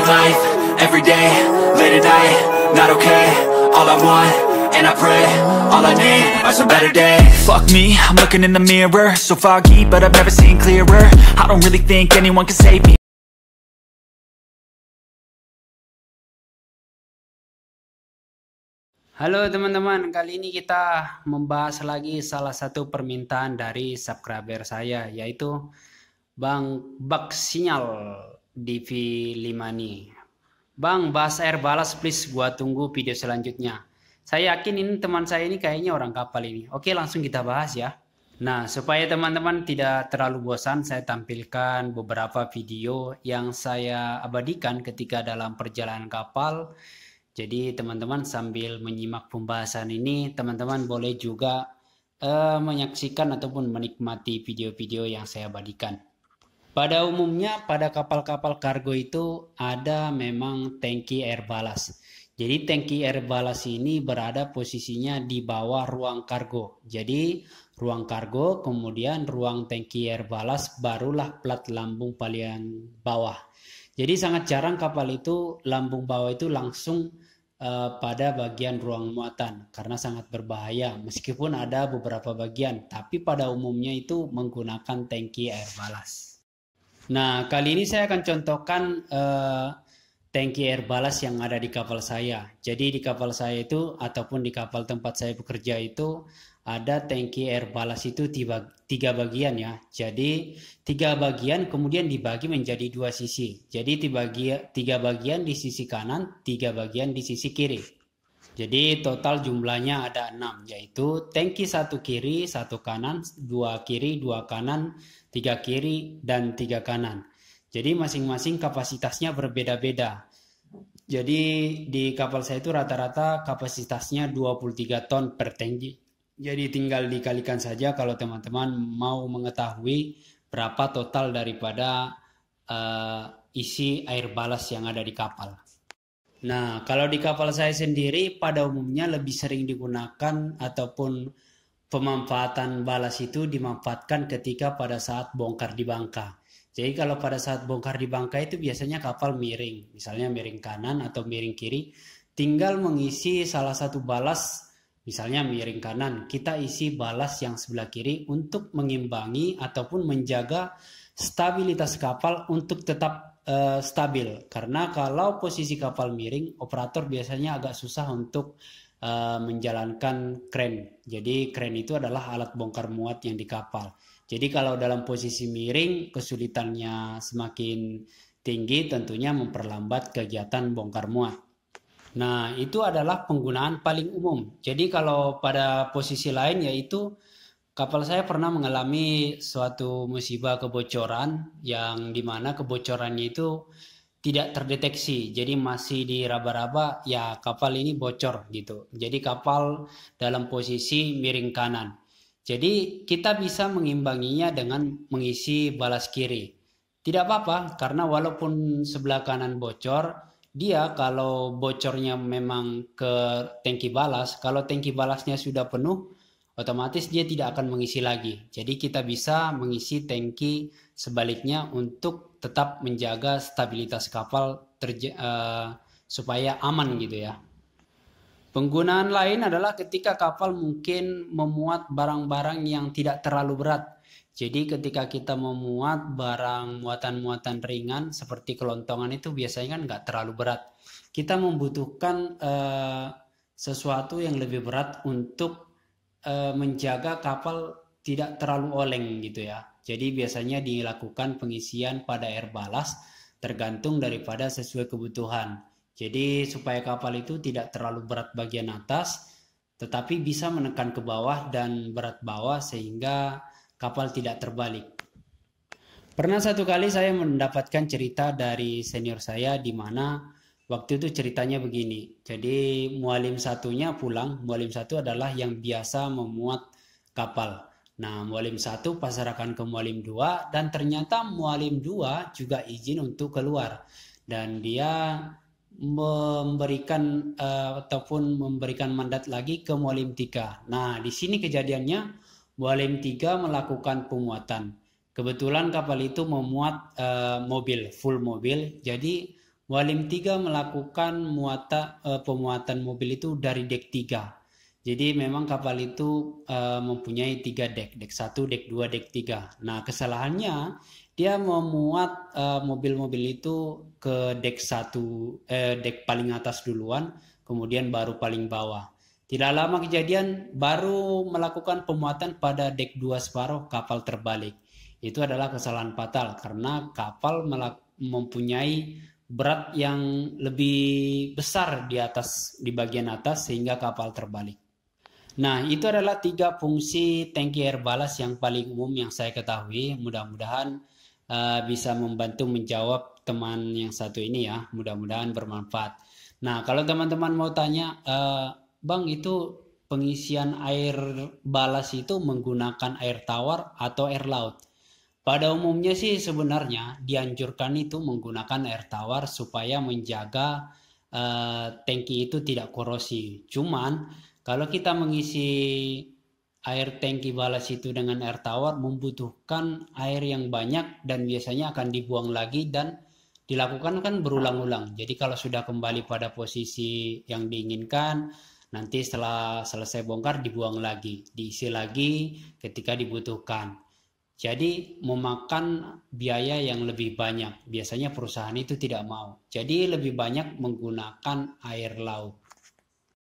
Living life, every day late at night Not okay, all I want and I pray All I need are some better days Fuck me, I'm looking in the mirror So foggy, but I've never seen clearer I don't really think anyone can save me Halo teman-teman, kali ini kita membahas lagi salah satu permintaan dari subscriber saya yaitu Bang Bak Sinyal Divi Limani. Bang, bahas air balas please, gua tunggu video selanjutnya. Saya yakin ini teman saya ini kayaknya orang kapal ini. Oke, langsung kita bahas ya. Nah, supaya teman-teman tidak terlalu bosan, saya tampilkan beberapa video yang saya abadikan ketika dalam perjalanan kapal. Jadi, teman-teman sambil menyimak pembahasan ini, teman-teman boleh juga uh, menyaksikan ataupun menikmati video-video yang saya abadikan. Pada umumnya pada kapal-kapal kargo itu ada memang tangki air balas. Jadi tangki air balas ini berada posisinya di bawah ruang kargo. Jadi ruang kargo kemudian ruang tangki air balas barulah plat lambung paling bawah. Jadi sangat jarang kapal itu lambung bawah itu langsung uh, pada bagian ruang muatan karena sangat berbahaya meskipun ada beberapa bagian tapi pada umumnya itu menggunakan tangki air balas. Nah, kali ini saya akan contohkan uh, tangki air balas yang ada di kapal saya. Jadi di kapal saya itu ataupun di kapal tempat saya bekerja itu ada tangki air balas itu tiga, tiga bagian ya. Jadi tiga bagian kemudian dibagi menjadi dua sisi. Jadi tiga bagian di sisi kanan, tiga bagian di sisi kiri. Jadi total jumlahnya ada 6 yaitu tangki satu kiri, satu kanan, dua kiri, dua kanan, tiga kiri dan tiga kanan. Jadi masing-masing kapasitasnya berbeda-beda. Jadi di kapal saya itu rata-rata kapasitasnya 23 ton per tangki. Jadi tinggal dikalikan saja kalau teman-teman mau mengetahui berapa total daripada uh, isi air balas yang ada di kapal. Nah, kalau di kapal saya sendiri pada umumnya lebih sering digunakan ataupun pemanfaatan balas itu dimanfaatkan ketika pada saat bongkar di bangka. Jadi kalau pada saat bongkar di bangka itu biasanya kapal miring, misalnya miring kanan atau miring kiri, tinggal mengisi salah satu balas misalnya miring kanan, kita isi balas yang sebelah kiri untuk mengimbangi ataupun menjaga stabilitas kapal untuk tetap uh, stabil karena kalau posisi kapal miring operator biasanya agak susah untuk uh, menjalankan kren Jadi kren itu adalah alat bongkar muat yang di kapal. Jadi kalau dalam posisi miring kesulitannya semakin tinggi tentunya memperlambat kegiatan bongkar muat. Nah, itu adalah penggunaan paling umum. Jadi kalau pada posisi lain yaitu Kapal saya pernah mengalami suatu musibah kebocoran yang dimana kebocorannya itu tidak terdeteksi, jadi masih diraba-raba ya kapal ini bocor gitu. Jadi kapal dalam posisi miring kanan. Jadi kita bisa mengimbanginya dengan mengisi balas kiri. Tidak apa-apa karena walaupun sebelah kanan bocor, dia kalau bocornya memang ke tangki balas, kalau tangki balasnya sudah penuh, otomatis dia tidak akan mengisi lagi. Jadi kita bisa mengisi tangki sebaliknya untuk tetap menjaga stabilitas kapal terje, uh, supaya aman gitu ya. Penggunaan lain adalah ketika kapal mungkin memuat barang-barang yang tidak terlalu berat. Jadi ketika kita memuat barang muatan-muatan ringan seperti kelontongan itu biasanya kan nggak terlalu berat. Kita membutuhkan uh, sesuatu yang lebih berat untuk Eh, menjaga kapal tidak terlalu oleng gitu ya. Jadi biasanya dilakukan pengisian pada air balas tergantung daripada sesuai kebutuhan. Jadi supaya kapal itu tidak terlalu berat bagian atas tetapi bisa menekan ke bawah dan berat bawah sehingga kapal tidak terbalik. Pernah satu kali saya mendapatkan cerita dari senior saya di mana Waktu itu ceritanya begini. Jadi mualim satunya pulang. Mualim satu adalah yang biasa memuat kapal. Nah, mualim satu pasarkan ke mualim dua dan ternyata mualim dua juga izin untuk keluar dan dia memberikan uh, ataupun memberikan mandat lagi ke mualim tiga. Nah, di sini kejadiannya mualim tiga melakukan pemuatan. Kebetulan kapal itu memuat uh, mobil, full mobil. Jadi Walim 3 melakukan muata, uh, pemuatan mobil itu dari dek 3. Jadi memang kapal itu uh, mempunyai tiga dek, dek 1, dek 2, dek 3. Nah, kesalahannya dia memuat eh, mobil-mobil uh, itu ke dek 1, eh, dek paling atas duluan, kemudian baru paling bawah. Tidak lama kejadian baru melakukan pemuatan pada dek 2 separuh kapal terbalik. Itu adalah kesalahan fatal karena kapal mempunyai berat yang lebih besar di atas di bagian atas sehingga kapal terbalik. Nah, itu adalah tiga fungsi tangki air balas yang paling umum yang saya ketahui. Mudah-mudahan uh, bisa membantu menjawab teman yang satu ini ya. Mudah-mudahan bermanfaat. Nah, kalau teman-teman mau tanya, uh, Bang itu pengisian air balas itu menggunakan air tawar atau air laut? Pada umumnya sih sebenarnya dianjurkan itu menggunakan air tawar supaya menjaga uh, tangki itu tidak korosi. Cuman kalau kita mengisi air tangki balas itu dengan air tawar membutuhkan air yang banyak dan biasanya akan dibuang lagi dan dilakukan kan berulang-ulang. Jadi kalau sudah kembali pada posisi yang diinginkan, nanti setelah selesai bongkar dibuang lagi, diisi lagi ketika dibutuhkan. Jadi memakan biaya yang lebih banyak. Biasanya perusahaan itu tidak mau. Jadi lebih banyak menggunakan air laut.